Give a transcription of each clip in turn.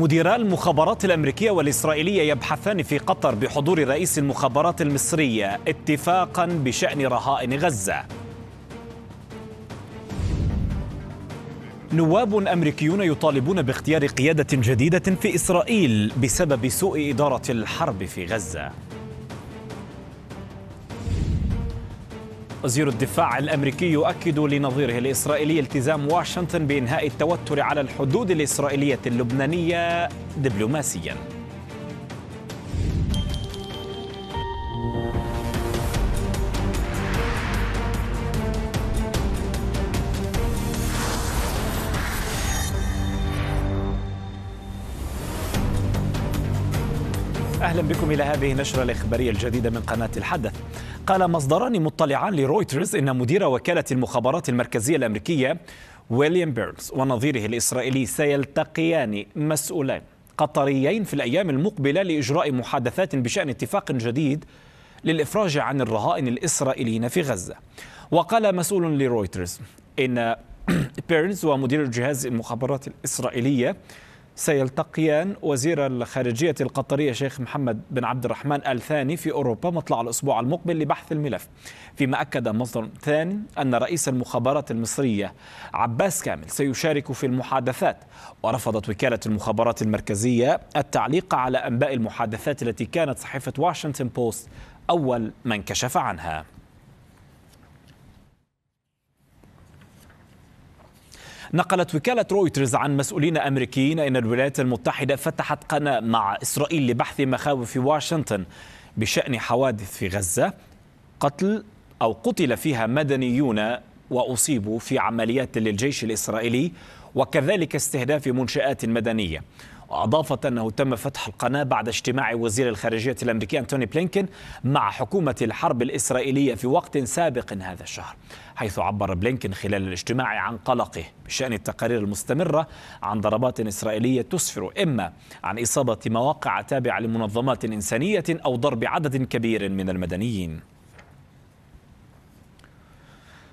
مديرا المخابرات الأمريكية والإسرائيلية يبحثان في قطر بحضور رئيس المخابرات المصرية اتفاقا بشأن رهائن غزة نواب أمريكيون يطالبون باختيار قيادة جديدة في إسرائيل بسبب سوء إدارة الحرب في غزة وزير الدفاع الامريكي يؤكد لنظيره الاسرائيلي التزام واشنطن بانهاء التوتر على الحدود الاسرائيليه اللبنانيه دبلوماسيا. اهلا بكم الى هذه النشره الاخباريه الجديده من قناه الحدث. قال مصدران مطلعان لرويترز إن مدير وكالة المخابرات المركزية الأمريكية ويليام بيرنز ونظيره الإسرائيلي سيلتقيان مسؤولين قطريين في الأيام المقبلة لإجراء محادثات بشأن اتفاق جديد للإفراج عن الرهائن الإسرائيليين في غزة وقال مسؤول لرويترز إن بيرنز ومدير جهاز المخابرات الإسرائيلية سيلتقيان وزير الخارجية القطرية شيخ محمد بن عبد الرحمن آل ثاني في أوروبا مطلع الأسبوع المقبل لبحث الملف فيما أكد مصدر ثاني أن رئيس المخابرات المصرية عباس كامل سيشارك في المحادثات ورفضت وكالة المخابرات المركزية التعليق على أنباء المحادثات التي كانت صحيفة واشنطن بوست أول من كشف عنها نقلت وكالة رويترز عن مسؤولين أمريكيين أن الولايات المتحدة فتحت قناة مع إسرائيل لبحث مخاوف واشنطن بشأن حوادث في غزة قتل أو قتل فيها مدنيون وأصيبوا في عمليات للجيش الإسرائيلي وكذلك استهداف منشآت مدنية واضافت أنه تم فتح القناة بعد اجتماع وزير الخارجية الأمريكي أنتوني بلينكن مع حكومة الحرب الإسرائيلية في وقت سابق هذا الشهر حيث عبر بلينكن خلال الاجتماع عن قلقه بشأن التقارير المستمرة عن ضربات إسرائيلية تسفر إما عن إصابة مواقع تابعة لمنظمات إنسانية أو ضرب عدد كبير من المدنيين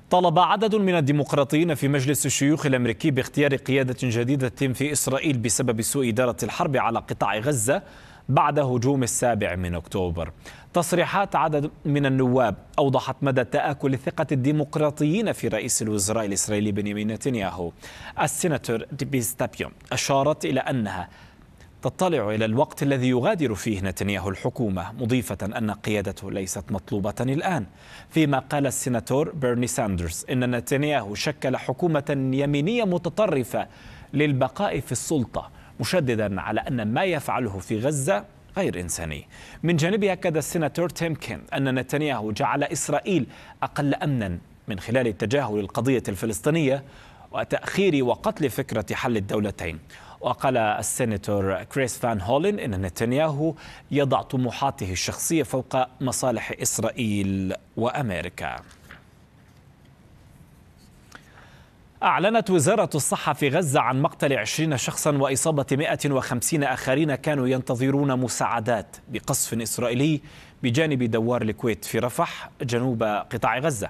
طلب عدد من الديمقراطيين في مجلس الشيوخ الامريكي باختيار قياده جديده في اسرائيل بسبب سوء اداره الحرب على قطاع غزه بعد هجوم السابع من اكتوبر. تصريحات عدد من النواب اوضحت مدى تاكل ثقه الديمقراطيين في رئيس الوزراء الاسرائيلي بنيامين نتنياهو. السيناتور ديبيستابيوم اشارت الى انها تطلع إلى الوقت الذي يغادر فيه نتنياهو الحكومة مضيفة أن قيادته ليست مطلوبة الآن فيما قال السناتور بيرني ساندرز إن نتنياهو شكل حكومة يمينية متطرفة للبقاء في السلطة مشددا على أن ما يفعله في غزة غير إنساني من جانبه أكد السناتور تيمكن أن نتنياهو جعل إسرائيل أقل أمنا من خلال التجاهل القضية الفلسطينية وتأخير وقتل فكرة حل الدولتين وقال السيناتور كريس فان هولين إن نتنياهو يضع طموحاته الشخصية فوق مصالح إسرائيل وأمريكا أعلنت وزارة الصحة في غزة عن مقتل 20 شخصا وإصابة 150 آخرين كانوا ينتظرون مساعدات بقصف إسرائيلي بجانب دوار الكويت في رفح جنوب قطاع غزة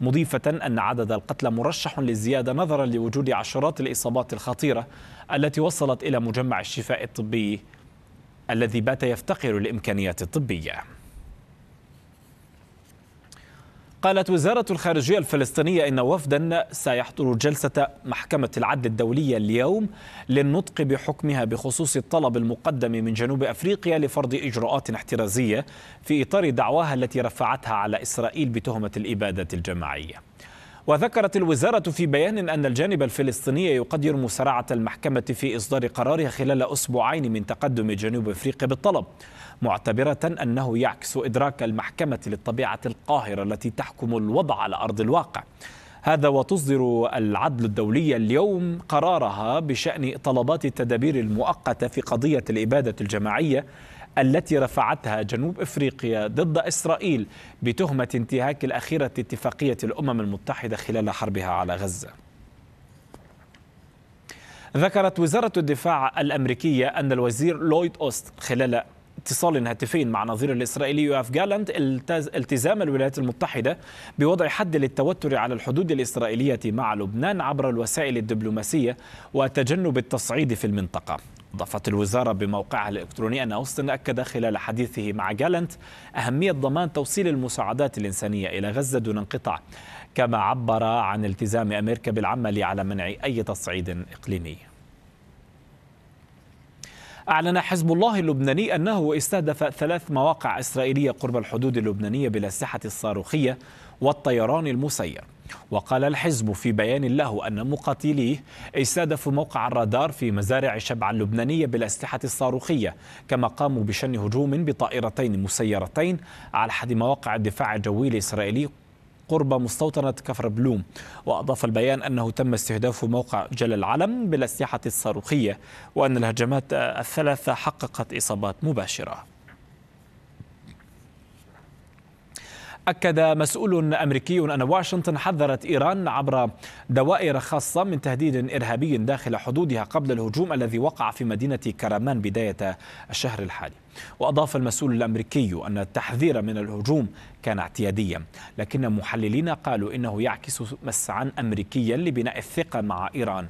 مضيفة أن عدد القتلى مرشح للزيادة نظرا لوجود عشرات الإصابات الخطيرة التي وصلت إلى مجمع الشفاء الطبي الذي بات يفتقر للإمكانيات الطبية قالت وزارة الخارجية الفلسطينية إن وفدا سيحضر جلسة محكمة العدل الدولية اليوم للنطق بحكمها بخصوص الطلب المقدم من جنوب أفريقيا لفرض إجراءات احترازية في إطار دعواها التي رفعتها على إسرائيل بتهمة الإبادة الجماعية وذكرت الوزارة في بيان أن الجانب الفلسطيني يقدر مسارعة المحكمة في إصدار قرارها خلال أسبوعين من تقدم جنوب أفريقيا بالطلب معتبرة أنه يعكس إدراك المحكمة للطبيعة القاهرة التي تحكم الوضع على أرض الواقع هذا وتصدر العدل الدولية اليوم قرارها بشأن طلبات التدابير المؤقتة في قضية الإبادة الجماعية التي رفعتها جنوب افريقيا ضد اسرائيل بتهمه انتهاك الاخيره اتفاقيه الامم المتحده خلال حربها على غزه. ذكرت وزاره الدفاع الامريكيه ان الوزير لويد اوست خلال اتصال هاتفي مع نظير الإسرائيلي يوف جالانت التزام الولايات المتحدة بوضع حد للتوتر على الحدود الإسرائيلية مع لبنان عبر الوسائل الدبلوماسية وتجنب التصعيد في المنطقة أضافت الوزارة بموقعها الإلكتروني أن أوستن أكد خلال حديثه مع جالنت أهمية ضمان توصيل المساعدات الإنسانية إلى غزة دون انقطاع كما عبر عن التزام أمريكا بالعمل على منع أي تصعيد إقليمي أعلن حزب الله اللبناني أنه استهدف ثلاث مواقع إسرائيلية قرب الحدود اللبنانية بالأسلحة الصاروخية والطيران المسير وقال الحزب في بيان له أن مقاتليه استهدفوا موقع الرادار في مزارع شبع اللبنانية بالأسلحة الصاروخية كما قاموا بشن هجوم بطائرتين مسيرتين على أحد مواقع الدفاع الجوي الإسرائيلي قرب مستوطنة كفر بلوم وأضاف البيان أنه تم استهداف موقع جل العلم بالأسلحة الصاروخية وأن الهجمات الثلاثة حققت إصابات مباشرة أكد مسؤول أمريكي أن واشنطن حذرت إيران عبر دوائر خاصة من تهديد إرهابي داخل حدودها قبل الهجوم الذي وقع في مدينة كرمان بداية الشهر الحالي وأضاف المسؤول الأمريكي أن التحذير من الهجوم كان اعتياديا لكن محللين قالوا إنه يعكس مسعا أمريكيا لبناء الثقة مع إيران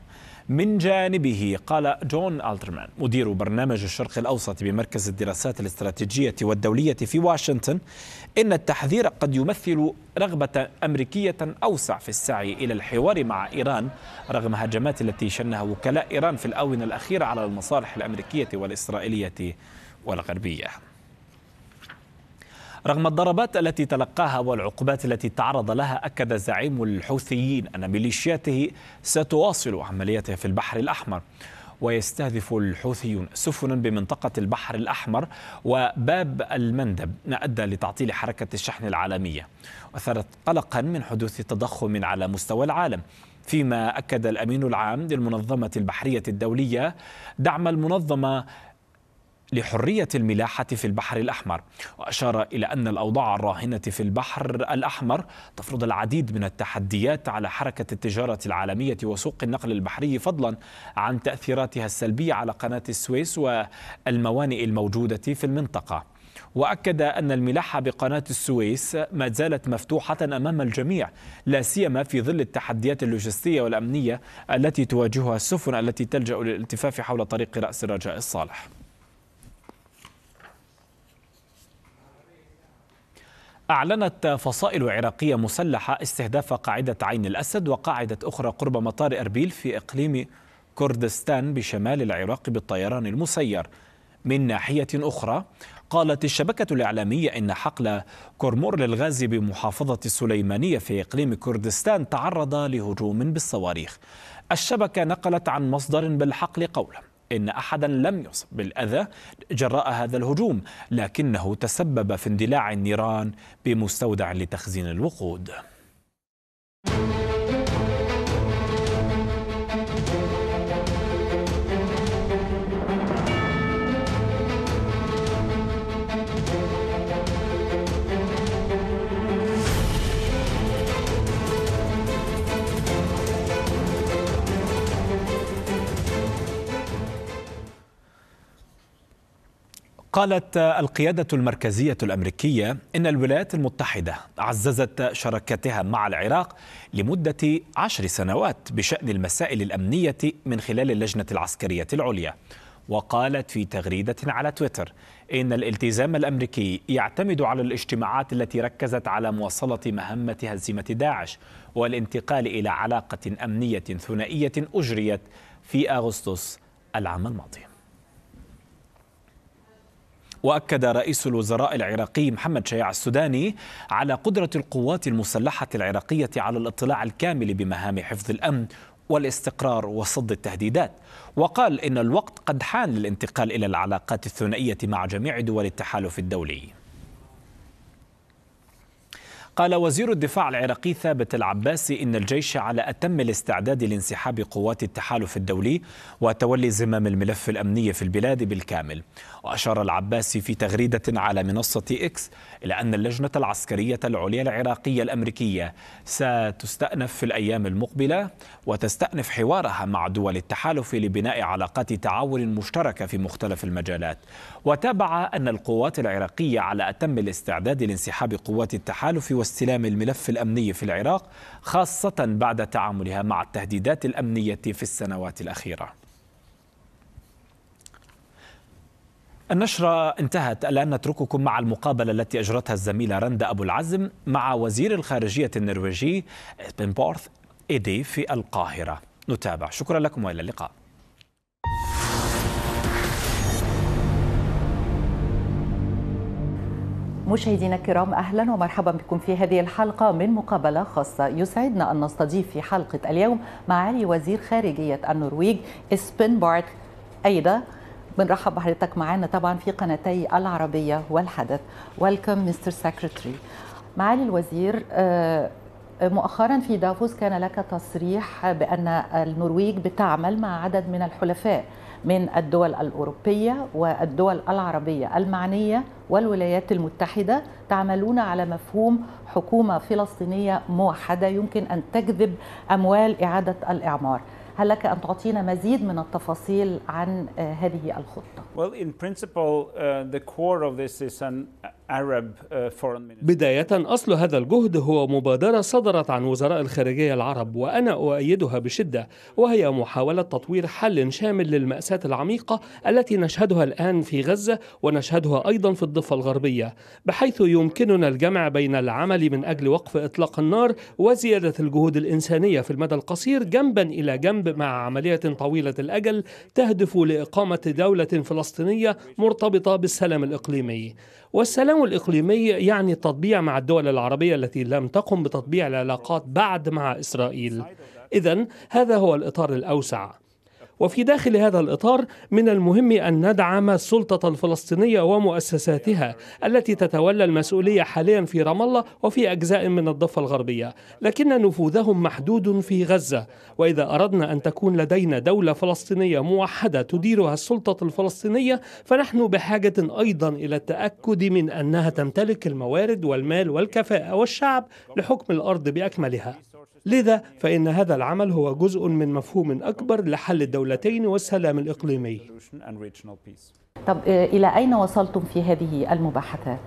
من جانبه قال جون ألترمان مدير برنامج الشرق الأوسط بمركز الدراسات الاستراتيجية والدولية في واشنطن إن التحذير قد يمثل رغبة أمريكية أوسع في السعي إلى الحوار مع إيران رغم هجمات التي شنها وكلاء إيران في الآونة الأخيرة على المصالح الأمريكية والإسرائيلية والغربية رغم الضربات التي تلقاها والعقوبات التي تعرض لها أكد زعيم الحوثيين أن ميليشياته ستواصل عملياتها في البحر الأحمر ويستهدف الحوثيون سفنا بمنطقة البحر الأحمر وباب المندب ما أدى لتعطيل حركة الشحن العالمية وثرت قلقا من حدوث تضخم على مستوى العالم فيما أكد الأمين العام للمنظمة البحرية الدولية دعم المنظمة لحرية الملاحة في البحر الأحمر وأشار إلى أن الأوضاع الراهنة في البحر الأحمر تفرض العديد من التحديات على حركة التجارة العالمية وسوق النقل البحري فضلا عن تأثيراتها السلبية على قناة السويس والموانئ الموجودة في المنطقة واكد ان الملاحه بقناه السويس ما زالت مفتوحه امام الجميع لا سيما في ظل التحديات اللوجستيه والامنيه التي تواجهها السفن التي تلجا للالتفاف حول طريق راس الرجاء الصالح أعلنت فصائل عراقية مسلحة استهداف قاعدة عين الأسد وقاعدة أخرى قرب مطار أربيل في إقليم كردستان بشمال العراق بالطيران المسير من ناحية أخرى قالت الشبكة الإعلامية إن حقل كورمور للغاز بمحافظة السليمانية في إقليم كردستان تعرض لهجوم بالصواريخ الشبكة نقلت عن مصدر بالحقل قوله إن أحدا لم يصب بالأذى جراء هذا الهجوم لكنه تسبب في اندلاع النيران بمستودع لتخزين الوقود قالت القيادة المركزية الأمريكية إن الولايات المتحدة عززت شراكتها مع العراق لمدة عشر سنوات بشأن المسائل الأمنية من خلال اللجنة العسكرية العليا وقالت في تغريدة على تويتر إن الالتزام الأمريكي يعتمد على الاجتماعات التي ركزت على مواصلة مهمة هزيمة داعش والانتقال إلى علاقة أمنية ثنائية أجريت في أغسطس العام الماضي واكد رئيس الوزراء العراقي محمد شياع السوداني على قدره القوات المسلحه العراقيه على الاطلاع الكامل بمهام حفظ الامن والاستقرار وصد التهديدات وقال ان الوقت قد حان للانتقال الى العلاقات الثنائيه مع جميع دول التحالف الدولي قال وزير الدفاع العراقي ثابت العباسي إن الجيش على أتم الاستعداد لانسحاب قوات التحالف الدولي وتولي زمام الملف الأمني في البلاد بالكامل وأشار العباسي في تغريدة على منصة إكس إلى أن اللجنة العسكرية العليا العراقية الأمريكية ستستأنف في الأيام المقبلة وتستأنف حوارها مع دول التحالف لبناء علاقات تعاون مشتركة في مختلف المجالات وتابع أن القوات العراقية على أتم الاستعداد لانسحاب قوات التحالف واستلام الملف الأمني في العراق خاصة بعد تعاملها مع التهديدات الأمنية في السنوات الأخيرة النشرة انتهت الآن نترككم مع المقابلة التي أجرتها الزميلة رندا أبو العزم مع وزير الخارجية النرويجي بن بورث إيدي في القاهرة نتابع شكرا لكم وإلى اللقاء مشاهدينا الكرام اهلا ومرحبا بكم في هذه الحلقه من مقابله خاصه يسعدنا ان نستضيف في حلقه اليوم معالي وزير خارجيه النرويج اسبن بارت ايدا بنرحب بحضرتك معانا طبعا في قناتي العربيه والحدث ويلكم مستر سكرتري معالي الوزير آه، مؤخرا في دافوس كان لك تصريح بان النرويج بتعمل مع عدد من الحلفاء من الدول الأوروبية والدول العربية المعنية والولايات المتحدة تعملون على مفهوم حكومة فلسطينية موحدة يمكن أن تجذب أموال إعادة الإعمار هل لك أن تعطينا مزيد من التفاصيل عن آه، هذه الخطة؟ Well, in principle, uh, the core of this is an Uh, بداية أصل هذا الجهد هو مبادرة صدرت عن وزراء الخارجية العرب وأنا أؤيدها بشدة وهي محاولة تطوير حل شامل للمأساة العميقة التي نشهدها الآن في غزة ونشهدها أيضا في الضفة الغربية بحيث يمكننا الجمع بين العمل من أجل وقف إطلاق النار وزيادة الجهود الإنسانية في المدى القصير جنبا إلى جنب مع عملية طويلة الأجل تهدف لإقامة دولة فلسطينية مرتبطة بالسلام الإقليمي والسلام الإقليمي يعني تطبيع مع الدول العربية التي لم تقم بتطبيع العلاقات بعد مع إسرائيل إذا هذا هو الإطار الأوسع وفي داخل هذا الإطار من المهم أن ندعم السلطة الفلسطينية ومؤسساتها التي تتولى المسؤولية حاليا في رام الله وفي أجزاء من الضفة الغربية لكن نفوذهم محدود في غزة وإذا أردنا أن تكون لدينا دولة فلسطينية موحدة تديرها السلطة الفلسطينية فنحن بحاجة أيضا إلى التأكد من أنها تمتلك الموارد والمال والكفاءة والشعب لحكم الأرض بأكملها لذا فإن هذا العمل هو جزء من مفهوم أكبر لحل الدولتين والسلام الإقليمي. طب آه، إلى أين وصلتم في هذه المباحثات؟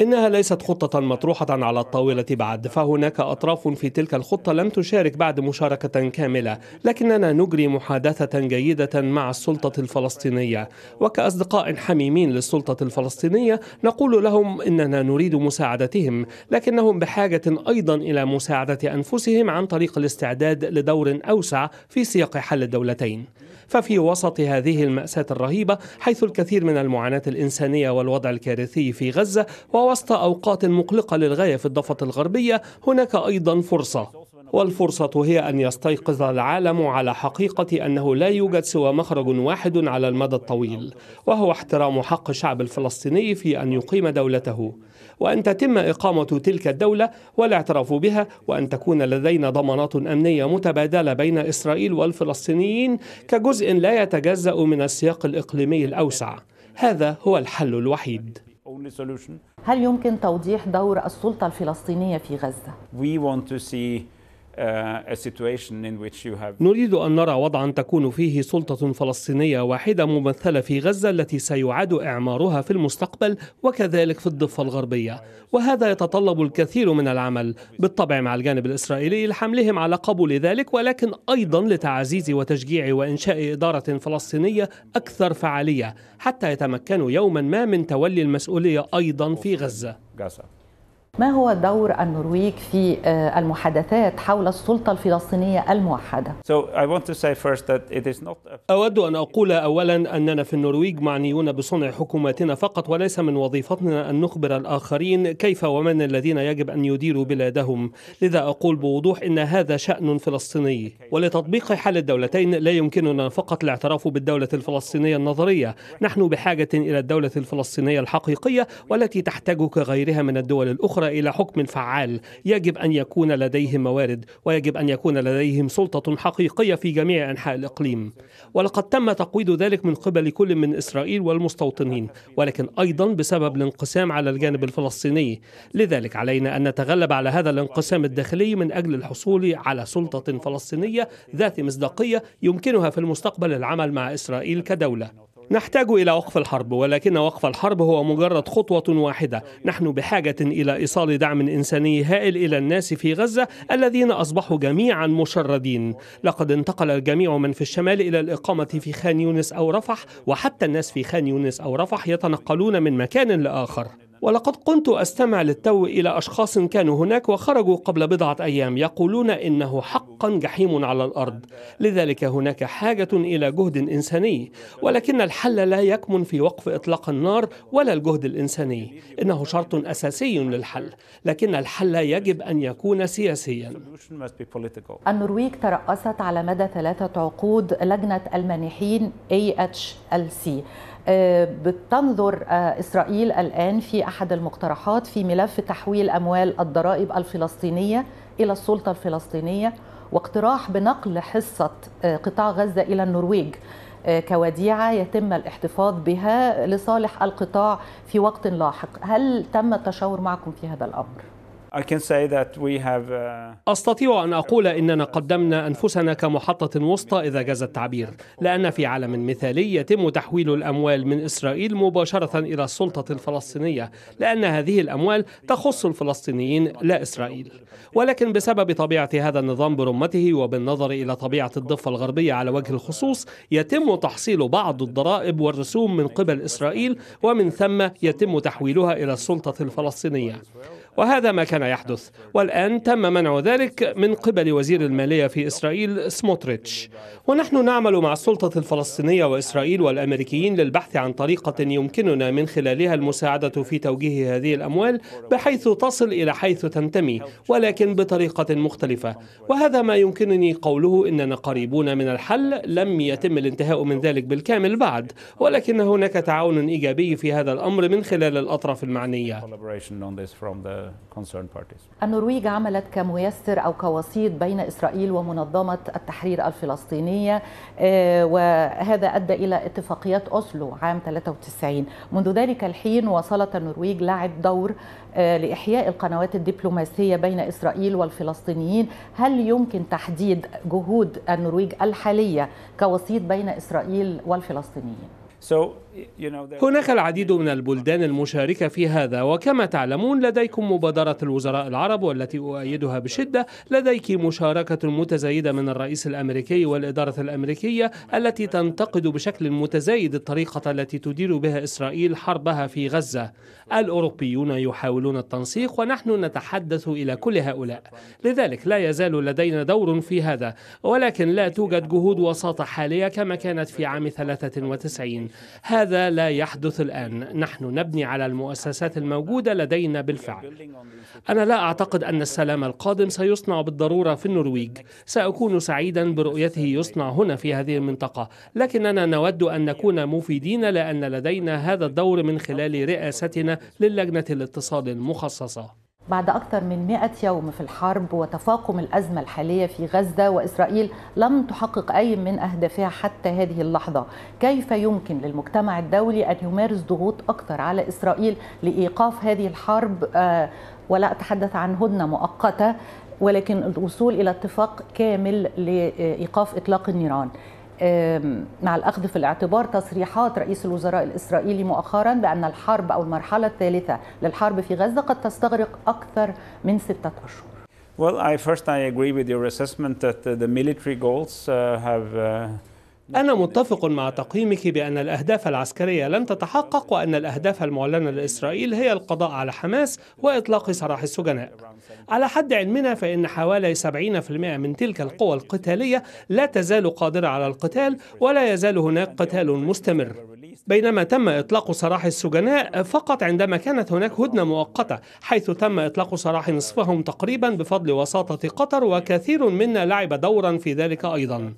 إنها ليست خطة مطروحة على الطاولة بعد فهناك أطراف في تلك الخطة لم تشارك بعد مشاركة كاملة لكننا نجري محادثة جيدة مع السلطة الفلسطينية وكأصدقاء حميمين للسلطة الفلسطينية نقول لهم إننا نريد مساعدتهم لكنهم بحاجة أيضا إلى مساعدة أنفسهم عن طريق الاستعداد لدور أوسع في سياق حل الدولتين ففي وسط هذه المأساة الرهيبة حيث الكثير من المعاناة الإنسانية والوضع الكارثي في غزة ووسط أوقات مقلقة للغاية في الضفة الغربية هناك أيضا فرصة والفرصة هي أن يستيقظ العالم على حقيقة أنه لا يوجد سوى مخرج واحد على المدى الطويل وهو احترام حق الشعب الفلسطيني في أن يقيم دولته وأن تتم إقامة تلك الدولة والاعتراف بها وأن تكون لدينا ضمانات أمنية متبادلة بين إسرائيل والفلسطينيين كجزء لا يتجزأ من السياق الإقليمي الأوسع هذا هو الحل الوحيد هل يمكن توضيح دور السلطة الفلسطينية في غزة؟ Uh, نريد أن نرى وضعا تكون فيه سلطة فلسطينية واحدة ممثلة في غزة التي سيعاد إعمارها في المستقبل وكذلك في الضفة الغربية وهذا يتطلب الكثير من العمل بالطبع مع الجانب الإسرائيلي لحملهم على قبول ذلك ولكن أيضا لتعزيز وتشجيع وإنشاء إدارة فلسطينية أكثر فعالية حتى يتمكنوا يوما ما من تولي المسؤولية أيضا في غزة ما هو دور النرويج في آه، المحادثات حول السلطة الفلسطينية الموحدة؟ أود أن أقول أولا أننا في النرويج معنيون بصنع حكوماتنا فقط وليس من وظيفتنا أن نخبر الآخرين كيف ومن الذين يجب أن يديروا بلادهم لذا أقول بوضوح أن هذا شأن فلسطيني ولتطبيق حل الدولتين لا يمكننا فقط الاعتراف بالدولة الفلسطينية النظرية نحن بحاجة إلى الدولة الفلسطينية الحقيقية والتي تحتاج كغيرها من الدول الأخرى الامر الى حكم فعال يجب ان يكون لديهم موارد ويجب ان يكون لديهم سلطه حقيقيه في جميع انحاء الاقليم ولقد تم تقويض ذلك من قبل كل من اسرائيل والمستوطنين ولكن ايضا بسبب الانقسام على الجانب الفلسطيني لذلك علينا ان نتغلب على هذا الانقسام الداخلي من اجل الحصول على سلطه فلسطينيه ذات مصداقيه يمكنها في المستقبل العمل مع اسرائيل كدوله نحتاج إلى وقف الحرب ولكن وقف الحرب هو مجرد خطوة واحدة نحن بحاجة إلى إيصال دعم إنساني هائل إلى الناس في غزة الذين أصبحوا جميعا مشردين لقد انتقل الجميع من في الشمال إلى الإقامة في خان يونس أو رفح وحتى الناس في خان يونس أو رفح يتنقلون من مكان لآخر ولقد كنت أستمع للتو إلى أشخاص كانوا هناك وخرجوا قبل بضعة أيام يقولون إنه حقا جحيم على الأرض لذلك هناك حاجة إلى جهد إنساني ولكن الحل لا يكمن في وقف إطلاق النار ولا الجهد الإنساني إنه شرط أساسي للحل لكن الحل يجب أن يكون سياسيا النرويج ترأست على مدى ثلاثة عقود لجنة المانحين AHLC آه، بتنظر آه، إسرائيل الآن في أحد المقترحات في ملف تحويل أموال الضرائب الفلسطينية إلى السلطة الفلسطينية واقتراح بنقل حصة آه، قطاع غزة إلى النرويج كوديعة يتم الاحتفاظ بها لصالح القطاع في وقت لاحق هل تم التشاور معكم في هذا الأمر؟ Uh, أستطيع أن أقول إننا قدمنا أنفسنا كمحطة وسطى إذا جاز التعبير لأن في عالم مثالي يتم تحويل الأموال من إسرائيل مباشرة إلى السلطة الفلسطينية لأن هذه الأموال تخص الفلسطينيين لا إسرائيل ولكن بسبب طبيعة هذا النظام برمته وبالنظر إلى طبيعة الضفة الغربية على وجه الخصوص يتم تحصيل بعض الضرائب والرسوم من قبل إسرائيل ومن ثم يتم تحويلها إلى السلطة الفلسطينية وهذا ما كان يحدث والآن تم منع ذلك من قبل وزير المالية في إسرائيل سموتريتش ونحن نعمل مع السلطة الفلسطينية وإسرائيل والأمريكيين للبحث عن طريقة يمكننا من خلالها المساعدة في توجيه هذه الأموال بحيث تصل إلى حيث تنتمي ولكن بطريقة مختلفة وهذا ما يمكنني قوله إننا قريبون من الحل لم يتم الانتهاء من ذلك بالكامل بعد ولكن هناك تعاون إيجابي في هذا الأمر من خلال الأطراف المعنية concerned parties. النرويج عملت كميسر أو كوسيط بين إسرائيل ومنظمة التحرير الفلسطينية آه، وهذا أدى إلى اتفاقيات أوسلو عام 93 منذ ذلك الحين وصلت النرويج لعب دور آه، لإحياء القنوات الدبلوماسية بين إسرائيل والفلسطينيين هل يمكن تحديد جهود النرويج الحالية كوسيط بين إسرائيل والفلسطينيين؟ هناك العديد من البلدان المشاركة في هذا وكما تعلمون لديكم مبادرة الوزراء العرب والتي أؤيدها بشدة لديك مشاركة متزايدة من الرئيس الأمريكي والإدارة الأمريكية التي تنتقد بشكل متزايد الطريقة التي تدير بها إسرائيل حربها في غزة الأوروبيون يحاولون التنسيق ونحن نتحدث إلى كل هؤلاء لذلك لا يزال لدينا دور في هذا ولكن لا توجد جهود وساطة حالية كما كانت في عام 93 هذا لا يحدث الآن نحن نبني على المؤسسات الموجودة لدينا بالفعل أنا لا أعتقد أن السلام القادم سيصنع بالضرورة في النرويج سأكون سعيدا برؤيته يصنع هنا في هذه المنطقة لكننا نود أن نكون مفيدين لأن لدينا هذا الدور من خلال رئاستنا للجنة الاتصال المخصصة بعد أكثر من 100 يوم في الحرب وتفاقم الأزمة الحالية في غزة وإسرائيل لم تحقق أي من أهدافها حتى هذه اللحظة كيف يمكن للمجتمع الدولي أن يمارس ضغوط أكثر على إسرائيل لإيقاف هذه الحرب آه، ولا أتحدث عن هدنة مؤقتة ولكن الوصول إلى اتفاق كامل لإيقاف إطلاق النيران مع الأخذ في الاعتبار تصريحات رئيس الوزراء الإسرائيلي مؤخرا بأن الحرب أو المرحلة الثالثة للحرب في غزة قد تستغرق أكثر من ستة أشهر Well, I first I agree with your assessment that uh, the military goals uh, have uh, أنا متفق مع تقييمك بأن الأهداف العسكرية لن تتحقق وأن الأهداف المعلنة لإسرائيل هي القضاء على حماس وإطلاق سراح السجناء. على حد علمنا فإن حوالي 70% من تلك القوى القتالية لا تزال قادرة على القتال ولا يزال هناك قتال مستمر. بينما تم إطلاق سراح السجناء فقط عندما كانت هناك هدنة مؤقتة حيث تم إطلاق سراح نصفهم تقريبا بفضل وساطة قطر وكثير منا لعب دورا في ذلك أيضا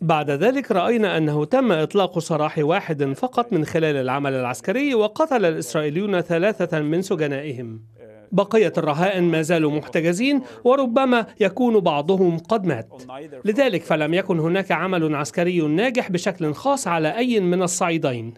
بعد ذلك رأينا أنه تم إطلاق سراح واحد فقط من خلال العمل العسكري وقتل الإسرائيليون ثلاثة من سجنائهم بقية الرهائن ما زالوا محتجزين وربما يكون بعضهم قد مات لذلك فلم يكن هناك عمل عسكري ناجح بشكل خاص على أي من الصعيدين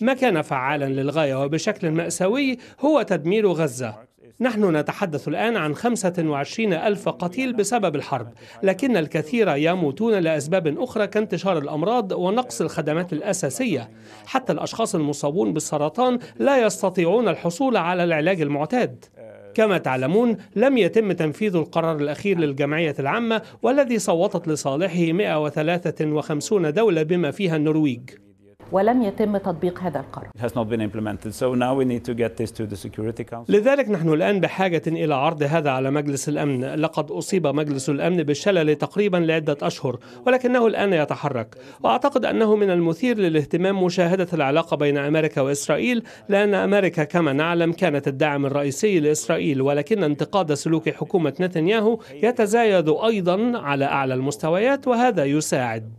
ما كان فعالا للغاية وبشكل مأساوي هو تدمير غزة نحن نتحدث الآن عن 25 ألف قتيل بسبب الحرب لكن الكثير يموتون لأسباب أخرى كانتشار الأمراض ونقص الخدمات الأساسية حتى الأشخاص المصابون بالسرطان لا يستطيعون الحصول على العلاج المعتاد كما تعلمون لم يتم تنفيذ القرار الأخير للجمعية العامة والذي صوتت لصالحه 153 دولة بما فيها النرويج ولم يتم تطبيق هذا القرار لذلك نحن الآن بحاجة إلى عرض هذا على مجلس الأمن لقد أصيب مجلس الأمن بالشلل تقريبا لعدة أشهر ولكنه الآن يتحرك وأعتقد أنه من المثير للاهتمام مشاهدة العلاقة بين أمريكا وإسرائيل لأن أمريكا كما نعلم كانت الداعم الرئيسي لإسرائيل ولكن انتقاد سلوك حكومة نتنياهو يتزايد أيضا على أعلى المستويات وهذا يساعد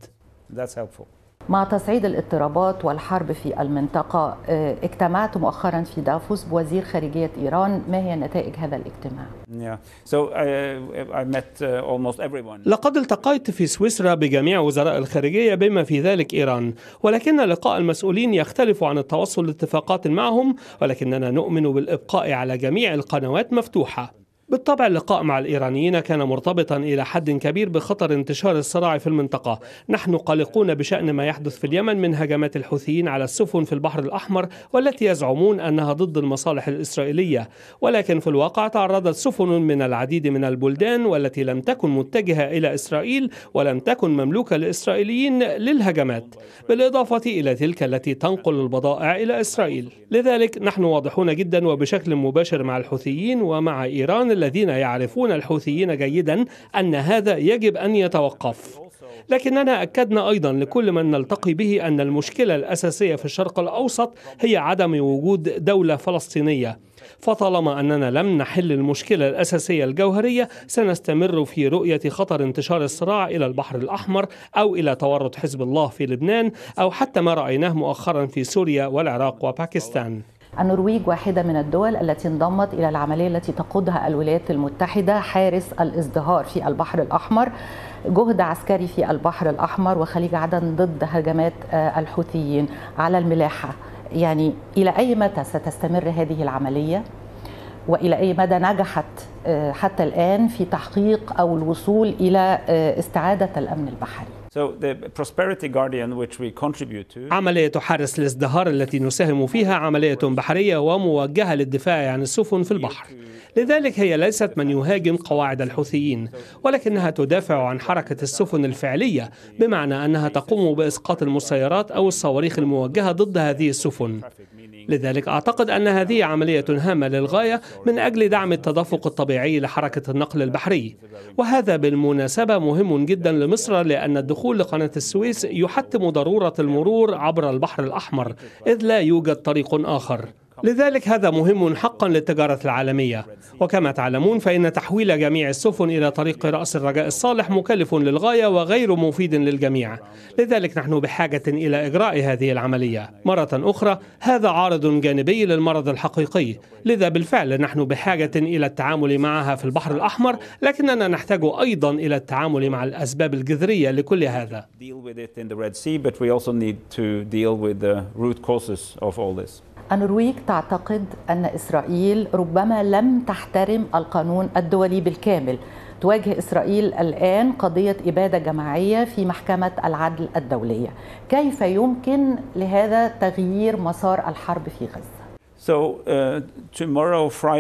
That's helpful. مع تصعيد الاضطرابات والحرب في المنطقة آه، اجتمعت مؤخرا في دافوس بوزير خارجية إيران ما هي نتائج هذا الاجتماع؟ uh, uh, لقد التقيت في سويسرا بجميع وزراء الخارجية بما في ذلك إيران ولكن لقاء المسؤولين يختلف عن التوصل لاتفاقات معهم ولكننا نؤمن بالإبقاء على جميع القنوات مفتوحة بالطبع اللقاء مع الإيرانيين كان مرتبطا إلى حد كبير بخطر انتشار الصراع في المنطقة نحن قلقون بشأن ما يحدث في اليمن من هجمات الحوثيين على السفن في البحر الأحمر والتي يزعمون أنها ضد المصالح الإسرائيلية ولكن في الواقع تعرضت سفن من العديد من البلدان والتي لم تكن متجهة إلى إسرائيل ولم تكن مملوكة للإسرائيليين للهجمات بالإضافة إلى تلك التي تنقل البضائع إلى إسرائيل لذلك نحن واضحون جدا وبشكل مباشر مع الحوثيين ومع إيران الذين يعرفون الحوثيين جيدا أن هذا يجب أن يتوقف لكننا أكدنا أيضا لكل من نلتقي به أن المشكلة الأساسية في الشرق الأوسط هي عدم وجود دولة فلسطينية فطالما أننا لم نحل المشكلة الأساسية الجوهرية سنستمر في رؤية خطر انتشار الصراع إلى البحر الأحمر أو إلى تورط حزب الله في لبنان أو حتى ما رأيناه مؤخرا في سوريا والعراق وباكستان النرويج واحدة من الدول التي انضمت إلى العملية التي تقودها الولايات المتحدة حارس الازدهار في البحر الأحمر جهد عسكري في البحر الأحمر وخليج عدن ضد هجمات آه، الحوثيين على الملاحة يعني إلى أي متى ستستمر هذه العملية والى اي مدى نجحت آه، حتى الان في تحقيق او الوصول الى آه، استعاده الامن البحري عملية حرس الازدهار التي نساهم فيها عملية بحرية وموجهة للدفاع عن السفن في البحر لذلك هي ليست من يهاجم قواعد الحوثيين ولكنها تدافع عن حركة السفن الفعلية بمعنى أنها تقوم بإسقاط المسيرات أو الصواريخ الموجهة ضد هذه السفن لذلك أعتقد أن هذه عملية هامة للغاية من أجل دعم التدفق الطبيعي لحركة النقل البحري وهذا بالمناسبة مهم جدا لمصر لأن الدخول لقناة السويس يحتم ضرورة المرور عبر البحر الأحمر إذ لا يوجد طريق آخر لذلك هذا مهم حقا للتجارة العالمية وكما تعلمون فإن تحويل جميع السفن إلى طريق رأس الرجاء الصالح مكلف للغاية وغير مفيد للجميع لذلك نحن بحاجة إلى إجراء هذه العملية مرة أخرى هذا عارض جانبي للمرض الحقيقي لذا بالفعل نحن بحاجة إلى التعامل معها في البحر الأحمر لكننا نحتاج أيضا إلى التعامل مع الأسباب الجذرية لكل هذا النرويج تعتقد أن إسرائيل ربما لم تحترم القانون الدولي بالكامل تواجه إسرائيل الآن قضية إبادة جماعية في محكمة العدل الدولية كيف يمكن لهذا تغيير مسار الحرب في غزة؟ Uh, uh,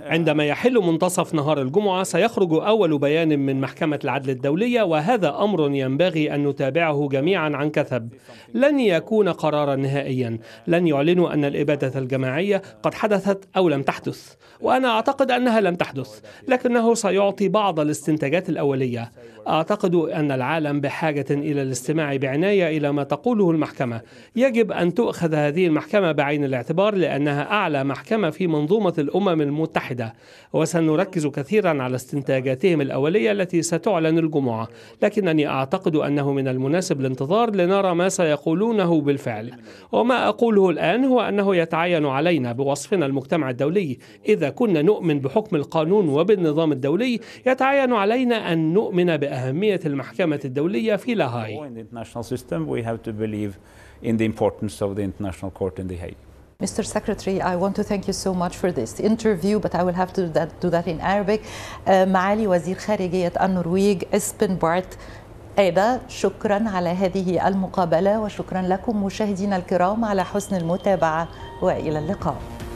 عندما يحل منتصف نهار الجمعة سيخرج أول بيان من محكمة العدل الدولية وهذا أمر ينبغي أن نتابعه جميعا عن كثب لن يكون قرارا نهائيا لن يعلنوا أن الإبادة الجماعية قد حدثت أو لم تحدث وأنا أعتقد أنها لم تحدث لكنه سيعطي بعض الاستنتاجات الأولية أعتقد أن العالم بحاجة إلى الاستماع بعناية إلى ما تقوله المحكمة يجب أن تؤخذ هذه المحكمة بعين الاعتبار لأنها أعلى محكمة في منظومة الأمم المتحدة وسنركز كثيرا على استنتاجاتهم الأولية التي ستعلن الجمعة لكنني أعتقد أنه من المناسب الانتظار لنرى ما سيقولونه بالفعل وما أقوله الآن هو أنه يتعين علينا بوصفنا المجتمع الدولي إذا كنا نؤمن بحكم القانون وبالنظام الدولي يتعين علينا أن نؤمن بأن بأهمية المحكمة الدولية في لاهاي Mr. Secretary, I want to thank you so much for this interview, but I will have to do that, do that in Arabic. Uh, معالي وزير خارجية النرويج اسبن بارت أيضا شكرا على هذه المقابلة وشكرا لكم مشاهدينا الكرام على حسن المتابعة وإلى اللقاء.